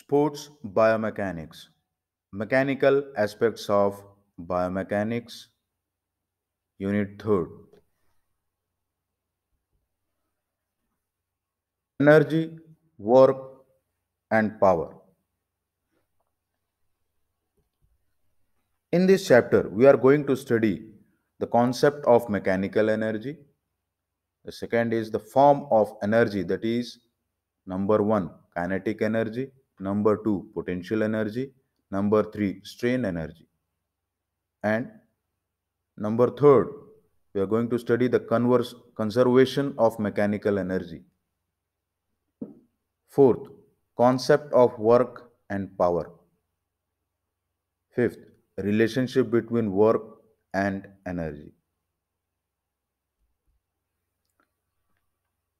Sports biomechanics, mechanical aspects of biomechanics, unit 3. Energy, work, and power. In this chapter, we are going to study the concept of mechanical energy. The second is the form of energy, that is, number one, kinetic energy number 2 potential energy number 3 strain energy and number third, we are going to study the converse conservation of mechanical energy fourth concept of work and power fifth relationship between work and energy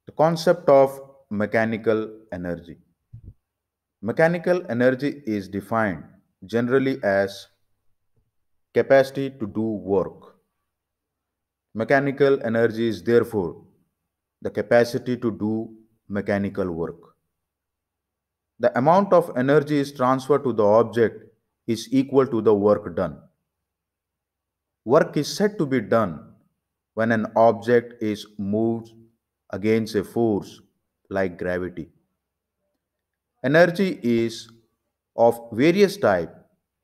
the concept of mechanical energy Mechanical energy is defined generally as capacity to do work. Mechanical energy is therefore the capacity to do mechanical work. The amount of energy is transferred to the object is equal to the work done. Work is said to be done when an object is moved against a force like gravity. Energy is of various type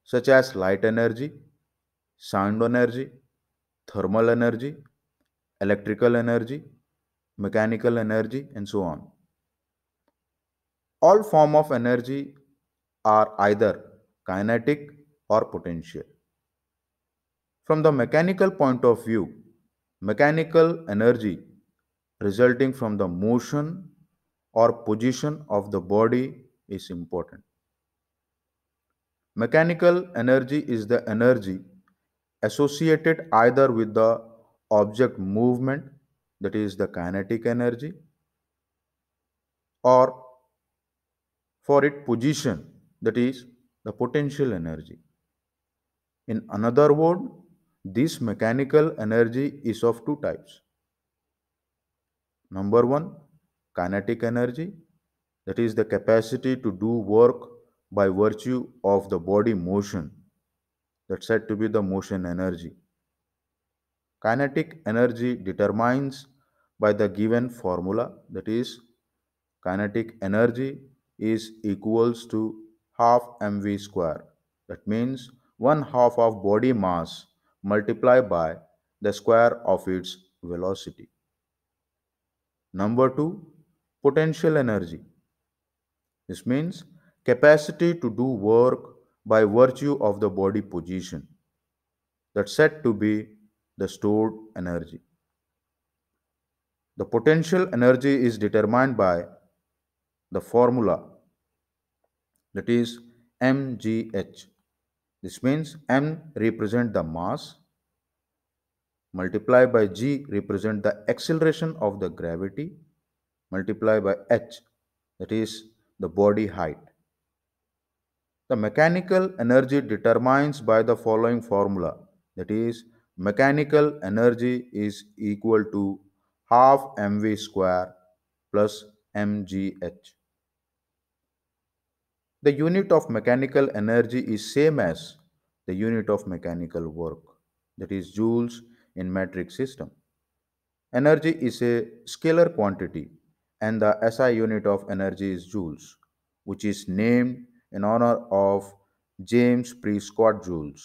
such as light energy, sound energy, thermal energy, electrical energy, mechanical energy and so on. All form of energy are either kinetic or potential. From the mechanical point of view, mechanical energy resulting from the motion or position of the body is important. Mechanical energy is the energy associated either with the object movement, that is the kinetic energy, or for its position, that is the potential energy. In another word, this mechanical energy is of two types. Number one, kinetic energy that is the capacity to do work by virtue of the body motion that's said to be the motion energy kinetic energy determines by the given formula that is kinetic energy is equals to half mv square that means one half of body mass multiplied by the square of its velocity number 2 potential energy this means capacity to do work by virtue of the body position that's said to be the stored energy. The potential energy is determined by the formula that is mgh. This means m represent the mass multiply by g represent the acceleration of the gravity multiply by h that is the body height. The mechanical energy determines by the following formula that is mechanical energy is equal to half mv square plus mgh. The unit of mechanical energy is same as the unit of mechanical work that is joules in metric system. Energy is a scalar quantity and the SI unit of energy is joules, which is named in honor of James Prescott Joules.